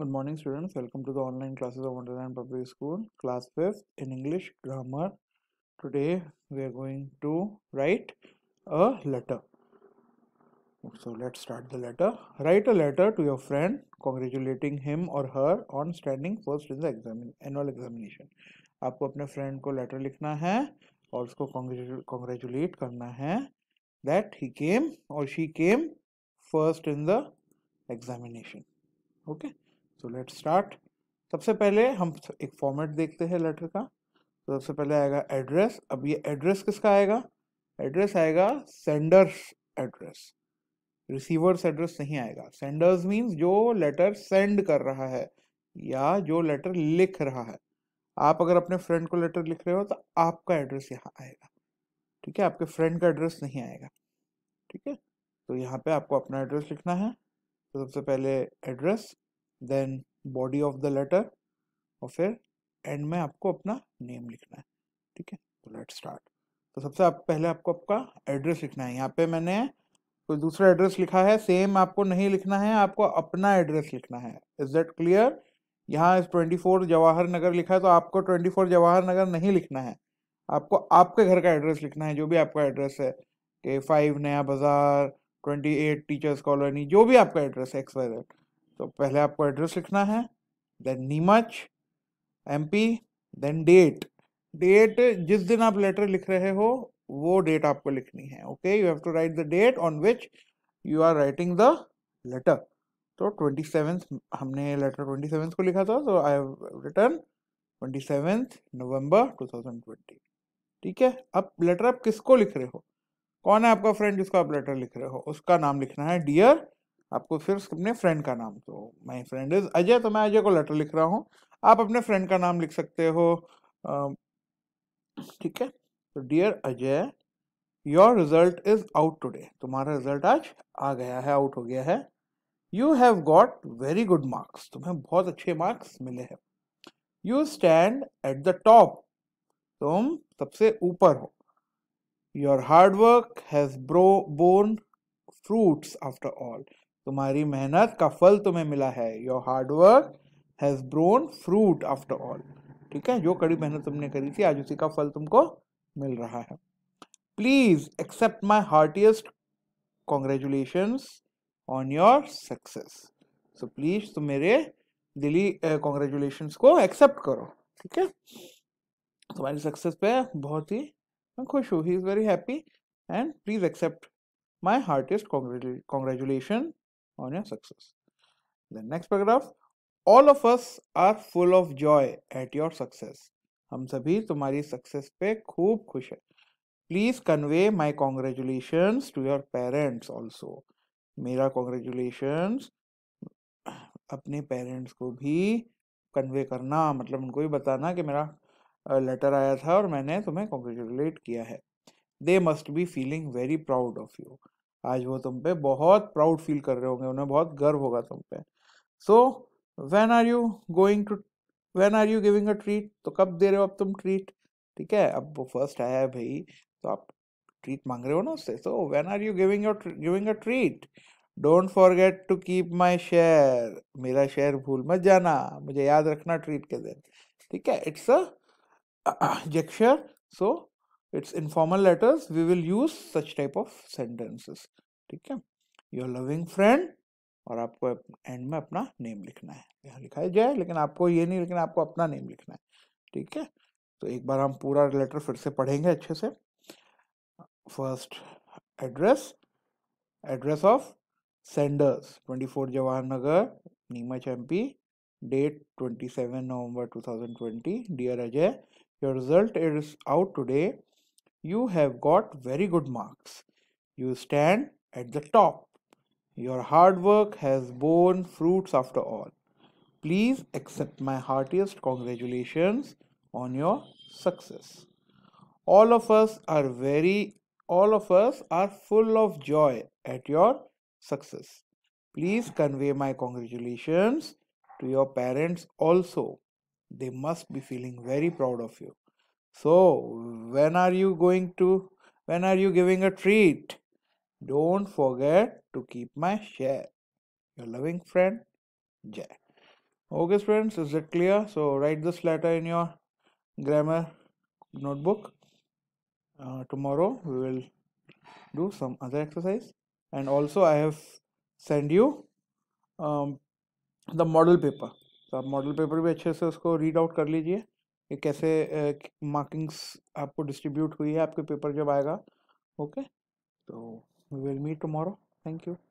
Good morning students, welcome to the online classes of Wonderland Public School, class 5th in English grammar. Today we are going to write a letter. So let's start the letter. Write a letter to your friend congratulating him or her on standing first in the examin annual examination. आपको अपने friend को letter लिखना है और उसको congratulate करना है that he came और she came first in the examination okay okay? So let start सबसे पहले हम एक फॉर्मेट देखते हैं लेटर का तो सबसे पहले आएगा एड्रेस अब ये एड्रेस किसका आएगा एड्रेस आएगा सेंडर्स एड्रेस रिसीवर्स एड्रेस नहीं आएगा सेंडर्स मीन्स जो लेटर सेंड कर रहा है या जो लेटर लिख रहा है आप अगर अपने फ्रेंड को लेटर लिख रहे हो तो आपका एड्रेस यहाँ आएगा ठीक है आपके फ्रेंड का एड्रेस नहीं आएगा ठीक है तो यहाँ पे आपको अपना एड्रेस लिखना है तो सबसे पहले address then body of the letter और फिर एंड में आपको अपना नेम लिखना है ठीक है तो लेट स्टार्ट तो सबसे आप पहले आपको आपका एड्रेस लिखना है यहाँ पे मैंने कोई दूसरा एड्रेस लिखा है सेम आपको नहीं लिखना है आपको अपना एड्रेस लिखना है इज दैट क्लियर यहाँ ट्वेंटी फोर जवाहर नगर लिखा है तो आपको ट्वेंटी फोर जवाहर नगर नहीं लिखना है आपको आपके घर का एड्रेस लिखना है जो भी आपका एड्रेस है कि फाइव नया बाजार ट्वेंटी एट टीचर्स कॉलोनी जो भी आपका एड्रेस है एक्स वाई जेड तो पहले आपको एड्रेस लिखना है then Neemuch MP then date date जिस दिन आप लेटर लिख रहे हो वो डेट आपको लिखनी है okay you have to write the date on which you are writing the letter तो ट्वेंटी सेवेंथ हमने लेटर ट्वेंटी सेवेंथ को लिखा था तो I have written twenty seventh November two thousand twenty ठीक है अब लेटर आप किसको लिख रहे हो कौन है आपका फ्रेंड जिसको आप लेटर लिख रहे हो उसका नाम लिखना है डियर आपको फिर अपने फ्रेंड का नाम तो माई फ्रेंड इज अजय तो मैं अजय को लेटर लिख रहा हूँ आप अपने फ्रेंड का नाम लिख सकते हो ठीक है तो dear Ajay your result is out today तुम्हारा रिजल्ट आज आ गया है आउट हो गया है you have got very good marks तुम्हें बहुत अच्छे मार्क्स मिले हैं you stand at the top तुम सबसे ऊपर हो your hard work has bro borne fruits after all तुम्हारी मेहनत का फल तुम्हें मिला है your hard work has borne fruit after all ठीक है जो कड़ी मेहनत तुमने करी थी आज उसी का फल तुमको मिल रहा है please accept my heartiest congratulation on your success so please तुम मेरे दिली कॉन्ग्रेचुलेशन uh, को एक्सेप्ट करो ठीक है तुम्हारी सक्सेस पे बहुत ही मैं खुश हूँ he is very happy and please accept my heartiest congratulation on your success. The next paragraph all of us are full of joy at your success. हम सभी तुम्हारी सक्सेस पे खूब खुश है please convey my congratulation to your parents also मेरा congratulation अपने parents को भी कन्वे करना मतलब उनको भी बताना कि मेरा लेटर आया था और मैंने तुम्हें कॉन्ग्रेचुलेट किया है they must be feeling very proud of you आज वो तुम पे बहुत प्राउड फील कर रहे होंगे उन्हें बहुत गर्व होगा तुम पे so when are you going to when are you giving a treat तो कब दे रहे हो अब तुम ट्रीट ठीक है अब वो फर्स्ट आया है भाई तो आप ट्रीट मांग रहे हो ना उससे so when are you giving your giving a treat don't forget to keep my share मेरा शेयर भूल मत जाना मुझे याद रखना ट्रीट के दिन ठीक है it's a gesture so it's informal letters we will use such type of sentences ठीक है योर लविंग फ्रेंड और आपको एंड में अपना नेम लिखना है यहाँ लिखा है जय लेकिन आपको ये नहीं लेकिन आपको अपना नेम लिखना है ठीक है तो एक बार हम पूरा लेटर फिर से पढ़ेंगे अच्छे से first address address of senders 24 Jawahar Nagar Neemuch MP date 27 November 2020. Dear Ajay your result is out today You have got very good marks. You stand at the top. Your hard work has borne fruits after all. Please accept my heartiest congratulations on your success. All of us are very, all of us are full of joy at your success. Please convey my congratulations to your parents also. They must be feeling very proud of you. So, when are you going to, when are you giving a treat? Don't forget to keep my share. Your loving friend, Jay. Okay, friends, is it clear? So, write this letter in your grammar notebook. Uh, tomorrow we will do some other exercise, and also I have sent you um, the model paper. So model paper which भी read out उसको read कि कैसे markings आपको distribute हुई है आपके paper जब आएगा ओके तो we will meet tomorrow thank you